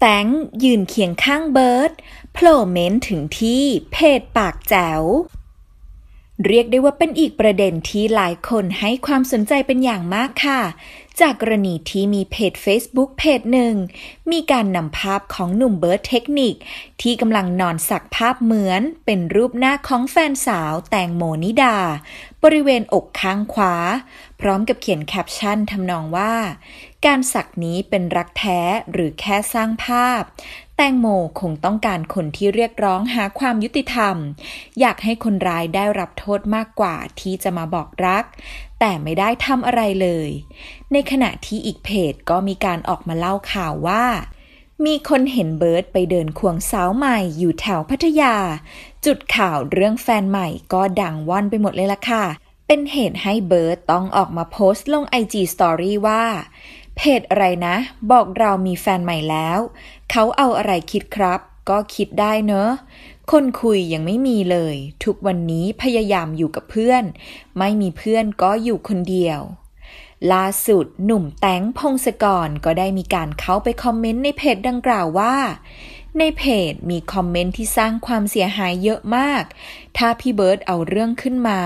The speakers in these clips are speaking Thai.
แตงยืนเคียงข้างเบิร์ดโผล่เม้นถึงที่ เพจปากแจ๋ว เรียกได้ว่าเป็นอีกประเด็นที่หลายคนให้ความสนใจเป็นอย่างมากค่ะจากกรณีที่มีเพจ Facebook เพจหนึ่ง มีการนำภาพของหนุ่มเบิร์ดเทคนิค ที่กำลังนอนสักภาพเหมือนเป็นรูปหน้าของแฟนสาวแตงโมนิดา บริเวณอกข้างขวา พร้อมกับเขียนแคปชั่นทำนองว่า การสักนี้เป็นรักแท้หรือแค่สร้างภาพแตงโมคงต้องการคนที่เรียกร้องหาความยุติธรรม อยากให้คนร้ายได้รับโทษมากกว่าที่จะมาบอกรัก แต่ไม่ได้ทำอะไรเลย ในขณะที่อีกเพจก็มีการออกมาเล่าข่าวว่า มีคนเห็นเบิร์ดไปเดินควงสาวใหม่อยู่แถวพัทยา จุดข่าวเรื่องแฟนใหม่ก็ดังว่อนไปหมดเลยล่ะค่ะ เป็นเหตุให้เบิร์ดต้องออกมาโพสต์ลงีสตอรี่ว่าเพจอะไรนะ บอกเรามีแฟนใหม่แล้ว เขาเอาอะไรคิดครับ ก็คิดได้เนอะคนคุยยังไม่มีเลย ทุกวันนี้พยายามอยู่กับเพื่อน ไม่มีเพื่อนก็อยู่คนเดียวล่าสุดหนุ่มแตงพงศกรก็ได้มีการเข้าไปคอมเมนต์ในเพจดังกล่าวว่าในเพจมีคอมเมนต์ที่สร้างความเสียหายเยอะมาก ถ้าพี่เบิร์ดเอาเรื่องขึ้นมา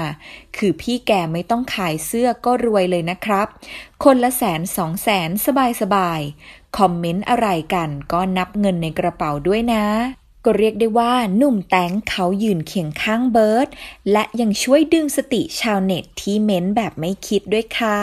คือพี่แกไม่ต้องขายเสื้อก็รวยเลยนะครับ คนละแสนสองแสนสบายสบายคอมเมนต์อะไรกันก็นับเงินในกระเป๋าด้วยนะ ก็เรียกได้ว่าหนุ่มแตงเขายืนเคียงข้างเบิร์ด และยังช่วยดึงสติชาวเน็ตที่เม้นแบบไม่คิดด้วยค่ะ